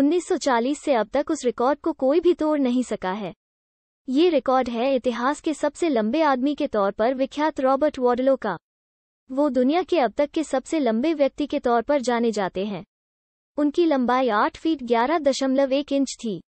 1940 से अब तक उस रिकॉर्ड को कोई भी तोड़ नहीं सका है ये रिकॉर्ड है इतिहास के सबसे लंबे आदमी के तौर पर विख्यात रॉबर्ट वार्डलो का वो दुनिया के अब तक के सबसे लंबे व्यक्ति के तौर पर जाने जाते हैं उनकी लंबाई 8 फीट ग्यारह दशमलव एक इंच थी